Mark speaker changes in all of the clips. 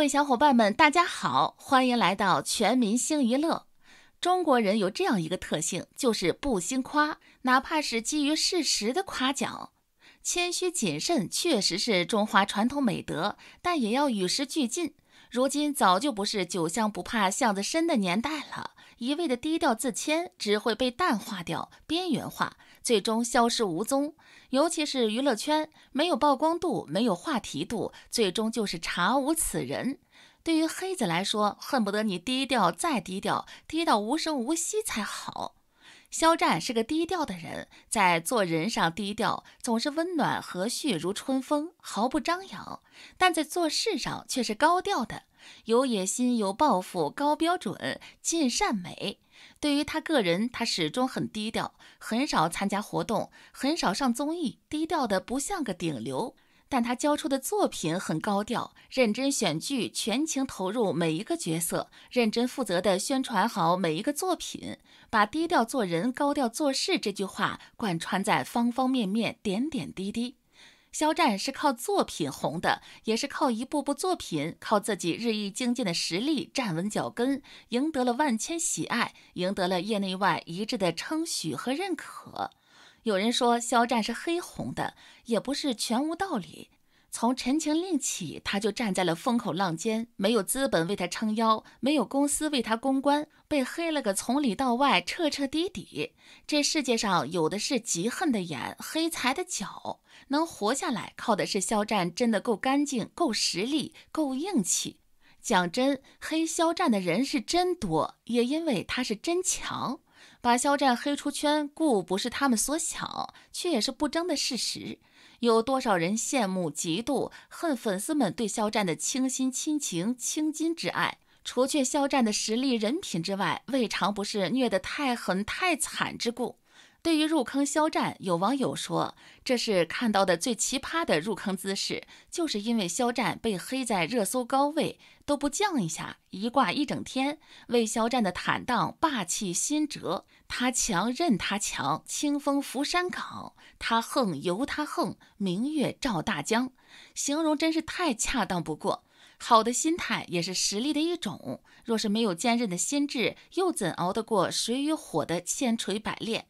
Speaker 1: 各位小伙伴们，大家好，欢迎来到全民星娱乐。中国人有这样一个特性，就是不兴夸，哪怕是基于事实的夸奖。谦虚谨慎确实是中华传统美德，但也要与时俱进。如今早就不是酒香不怕巷子深的年代了，一味的低调自谦，只会被淡化掉、边缘化。最终消失无踪，尤其是娱乐圈没有曝光度，没有话题度，最终就是查无此人。对于黑子来说，恨不得你低调再低调，低到无声无息才好。肖战是个低调的人，在做人上低调，总是温暖和煦如春风，毫不张扬；但在做事上却是高调的。有野心，有抱负，高标准，尽善美。对于他个人，他始终很低调，很少参加活动，很少上综艺，低调的不像个顶流。但他交出的作品很高调，认真选剧，全情投入每一个角色，认真负责的宣传好每一个作品，把“低调做人，高调做事”这句话贯穿在方方面面，点点滴滴。肖战是靠作品红的，也是靠一部部作品，靠自己日益精进的实力站稳脚跟，赢得了万千喜爱，赢得了业内外一致的称许和认可。有人说肖战是黑红的，也不是全无道理。从《陈情令》起，他就站在了风口浪尖，没有资本为他撑腰，没有公司为他公关，被黑了个从里到外彻彻底底。这世界上有的是嫉恨的眼，黑财的脚，能活下来靠的是肖战真的够干净、够实力、够硬气。讲真，黑肖战的人是真多，也因为他是真强，把肖战黑出圈，固不是他们所想，却也是不争的事实。有多少人羡慕、嫉妒、恨？粉丝们对肖战的倾心、亲情、倾金之爱，除却肖战的实力、人品之外，未尝不是虐得太狠、太惨之故。对于入坑肖战，有网友说这是看到的最奇葩的入坑姿势，就是因为肖战被黑在热搜高位都不降一下，一挂一整天。为肖战的坦荡霸气心折，他强任他强，清风拂山岗；他横由他横，明月照大江。形容真是太恰当不过，好的心态也是实力的一种。若是没有坚韧的心智，又怎熬得过水与火的千锤百炼？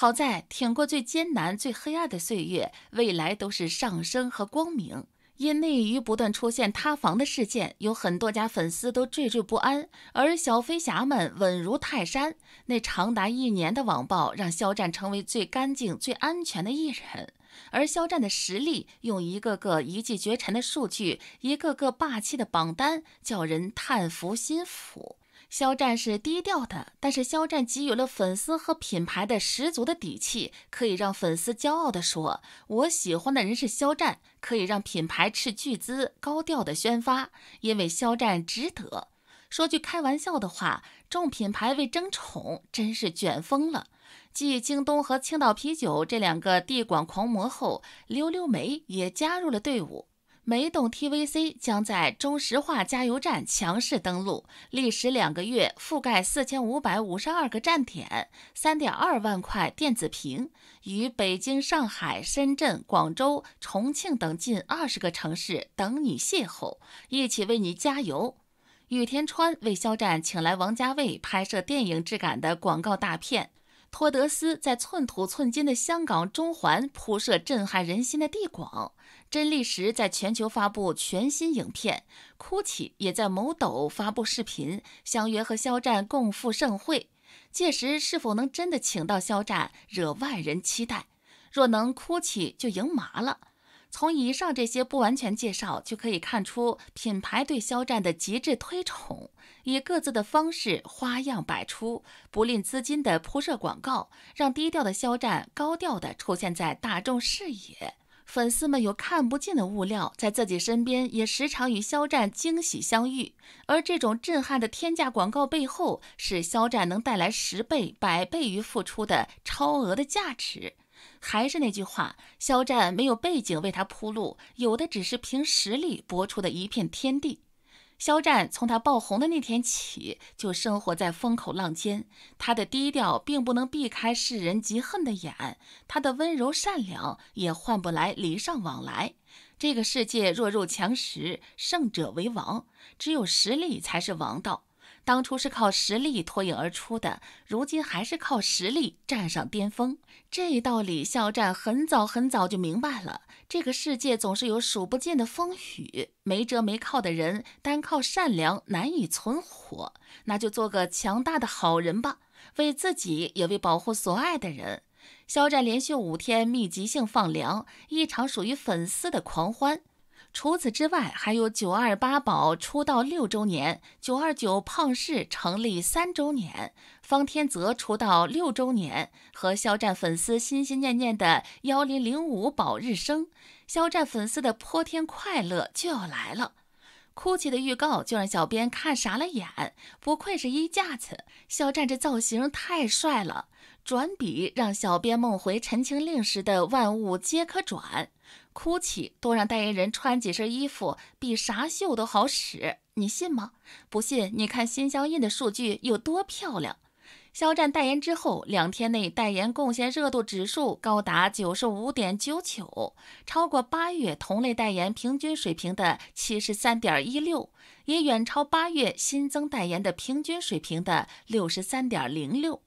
Speaker 1: 好在挺过最艰难、最黑暗的岁月，未来都是上升和光明。因内娱不断出现塌房的事件，有很多家粉丝都惴惴不安，而小飞侠们稳如泰山。那长达一年的网暴，让肖战成为最干净、最安全的艺人。而肖战的实力，用一个个一骑绝尘的数据，一个个霸气的榜单，叫人叹服心服。肖战是低调的，但是肖战给予了粉丝和品牌的十足的底气，可以让粉丝骄傲地说：“我喜欢的人是肖战。”可以让品牌斥巨资高调的宣发，因为肖战值得。说句开玩笑的话，众品牌为争宠真是卷疯了。继京东和青岛啤酒这两个地广狂魔后，溜溜梅也加入了队伍。每栋 TVC 将在中石化加油站强势登陆，历时两个月，覆盖四千五百五十二个站点，三点二万块电子屏，与北京、上海、深圳、广州、重庆等近二十个城市等你邂逅，一起为你加油。雨天川为肖战请来王家卫拍摄电影质感的广告大片。托德斯在寸土寸金的香港中环铺设震撼人心的地广，真力时在全球发布全新影片，哭泣也在某抖发布视频，相约和肖战共赴盛会。届时是否能真的请到肖战，惹万人期待？若能哭泣就赢麻了。从以上这些不完全介绍就可以看出，品牌对肖战的极致推崇，以各自的方式花样百出，不吝资金的铺设广告，让低调的肖战高调的出现在大众视野。粉丝们有看不见的物料，在自己身边也时常与肖战惊喜相遇。而这种震撼的天价广告背后，是肖战能带来十倍、百倍于付出的超额的价值。还是那句话，肖战没有背景为他铺路，有的只是凭实力搏出的一片天地。肖战从他爆红的那天起，就生活在风口浪尖。他的低调并不能避开世人嫉恨的眼，他的温柔善良也换不来礼尚往来。这个世界弱肉强食，胜者为王，只有实力才是王道。当初是靠实力脱颖而出的，如今还是靠实力站上巅峰。这道理，肖战很早很早就明白了。这个世界总是有数不尽的风雨，没辙没靠的人，单靠善良难以存活。那就做个强大的好人吧，为自己，也为保护所爱的人。肖战连续五天密集性放粮，一场属于粉丝的狂欢。除此之外，还有九二八宝出道六周年、九二九胖氏成立三周年、方天泽出道六周年和肖战粉丝心心念念的幺零零五宝日升，肖战粉丝的泼天快乐就要来了。哭泣的预告就让小编看傻了眼，不愧是衣架子，肖战这造型太帅了。转笔让小编梦回《陈情令》时的万物皆可转。哭泣多让代言人穿几身衣服，比啥秀都好使，你信吗？不信你看新相印的数据有多漂亮。肖战代言之后，两天内代言贡献热度指数高达九十五点九九，超过八月同类代言平均水平的七十三点一六，也远超八月新增代言的平均水平的六十三点零六。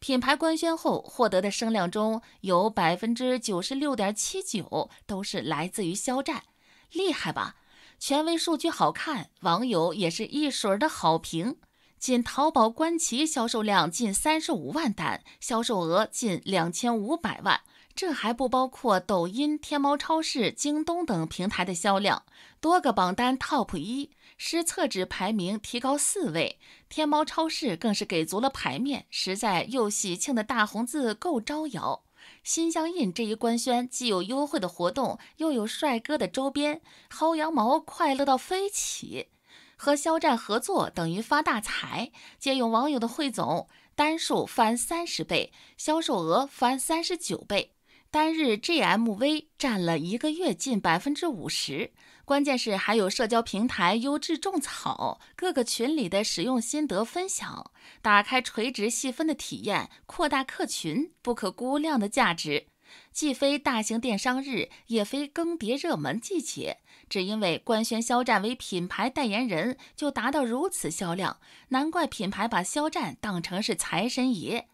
Speaker 1: 品牌官宣后获得的声量中，有百分之九十六点七九都是来自于肖战，厉害吧？权威数据好看，网友也是一水的好评。仅淘宝官旗销售量近三十五万单，销售额近两千五百万。这还不包括抖音、天猫超市、京东等平台的销量，多个榜单 TOP 一，湿厕纸排名提高四位。天猫超市更是给足了牌面，实在又喜庆的大红字够招摇。心相印这一官宣，既有优惠的活动，又有帅哥的周边，薅羊毛快乐到飞起。和肖战合作等于发大财。借用网友的汇总，单数翻三十倍，销售额翻三十九倍。单日 GMV 占了一个月近百分之五十，关键是还有社交平台优质种草，各个群里的使用心得分享，打开垂直细分的体验，扩大客群，不可估量的价值。既非大型电商日，也非更迭热门季节，只因为官宣肖战为品牌代言人，就达到如此销量，难怪品牌把肖战当成是财神爷。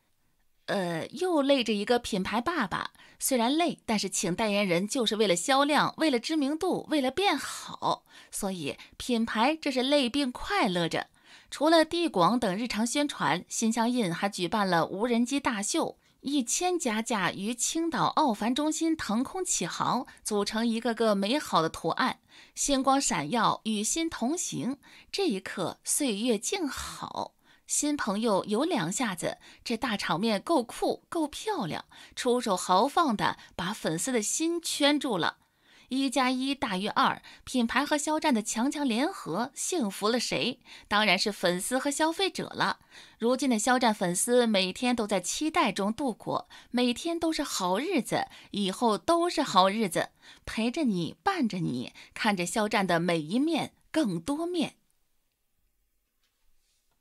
Speaker 1: 呃，又累着一个品牌爸爸，虽然累，但是请代言人就是为了销量，为了知名度，为了变好，所以品牌这是累并快乐着。除了地广等日常宣传，新乡印还举办了无人机大秀，一千加架于青岛奥帆中心腾空起航，组成一个个美好的图案，星光闪耀，与心同行，这一刻岁月静好。新朋友有两下子，这大场面够酷够漂亮，出手豪放的把粉丝的心圈住了。一加一大于二，品牌和肖战的强强联合，幸福了谁？当然是粉丝和消费者了。如今的肖战粉丝每天都在期待中度过，每天都是好日子，以后都是好日子，陪着你，伴着你，看着肖战的每一面，更多面。